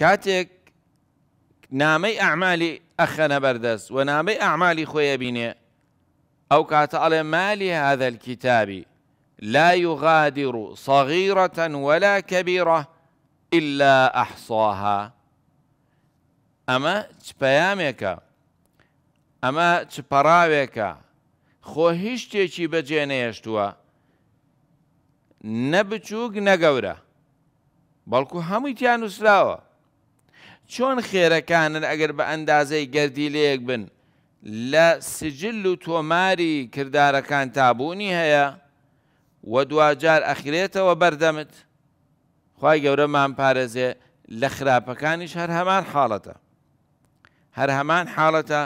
كاتك نامي أعمالي أخنا بردس ونامي أعمالي خويا بيني أو كات على مالي هذا الكتاب لا يغادر صغيرة ولا كبيرة إلا أحصاها أما تبيامك أما تبراوك خو هشتێکی بەجێ نێشتووە نەبچووک نەگەورە بەڵکو همي تيانو سلاوه چۆن خێرەکانن ئەگەر بە ئەندازەی گەردی لەیەک بن لە سجل و تۆماری کردارەکان تابوونی هەیە وە دوجار ئەخرێتەوە بەردەمت خی گەورەمان پارێزێ لە خراپەکانیش هەر هەمان حاڵەتە هەر هەمان حاڵەتە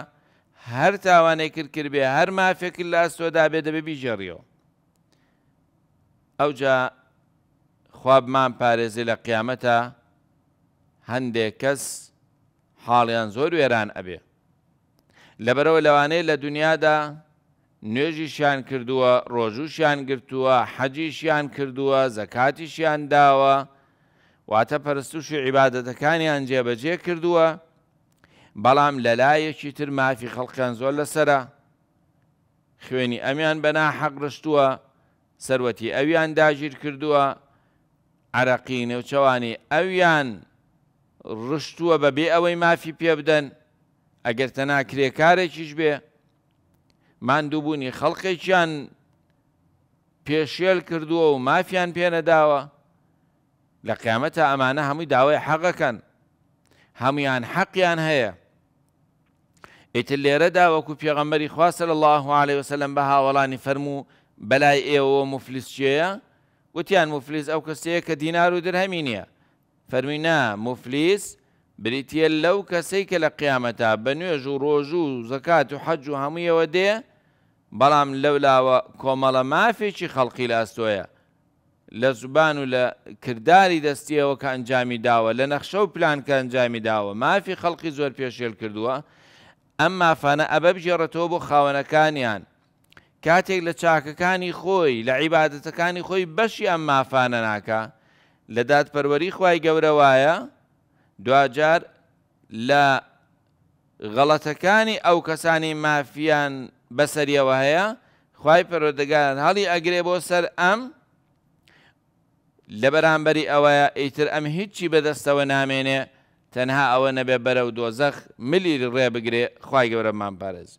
هەر تاوانێک کرد کردبێ هەر مافێکرد لە ئەستۆدا بێ دەبێ بیژێڕیەوە ئەوجا خوابمان پارێزی لە قیامەتە هەندێک کەس حاڵیان زۆر وێران ئەبێ لەبەرەوە لەوانەیە لە دنیادا نوێژیشیان کردووە ڕۆژوشیان گرتووە حەجیشیان کردووە زەکاتیشیان داوە واتە پەرستوشی عیباەتەکانیان جێبەجێ کردووە بەڵام لەلایەکی تر مافی خەڵکان زۆر لەسرە خوێنی ئەمیان بەنا حەقڕشتووە سەرەتی ئەویان داگیر کردووە عراقی نێوچەوانی ئەویان ڕشتووە بە بێ ئەوەی مافی پێ بدەن ئەگەر تەنا کرێکارێکیش بێ مادووبوونی خەڵقێکیان پێشێل کردووە و مافیان پێنەداوە لە قیامەتە ئەمانە هەمووی داوای حەقەکەن هەمویان حەقیان هەیە ئیتر لێرەدا وەکو پێغەمبەری خواسە لە الله عليه وسلم بە هاوەڵانی فەرموو بەلای ئێوە مفلیسچێە وتیان مفلیس ئەو کەسەیە کە دینار و درهەمی نییە فەرمینا مفلیس بریتە لەو کەسەی کە لە قیامەتا بە نوێژ و ڕۆژ و زەکات و حەج و هەموویەوە دێ بەڵام لەولاوە کۆمەڵە مافێکی خەڵقی لاستۆیە لە زوبان و لە کردداری دەستیەوە کە ئەنجامی داوە لە نەخشە و پلان کە ئەنجامی داوە مافی خەڵقی زۆر پێشێل کردووە ئەم مافانە ئەبە بژێڕێتەوە بۆ خاوەنەکانیان کاتێک لە چاکەکانی خۆی لە عیباەتەکانی خۆی بەشی ئەم مافانە ناکە لە دادپەروەری خی گەورەوایە دوجار لە غەڵەتەکانی ئەو کەسانی مافیان بەسەریەوە هەیە خی پەرۆدەگان هەڵی ئەگرێ بۆ سەر ئەم لە بەرامبەری ئەوەیە ئیتر ئەم هیچی بەدەستەوە نامێنێ تەنها ئەوە نەبێ بەرە و دۆزەخ ملی ڕێ بگرێ خی گەورەمان پارێز.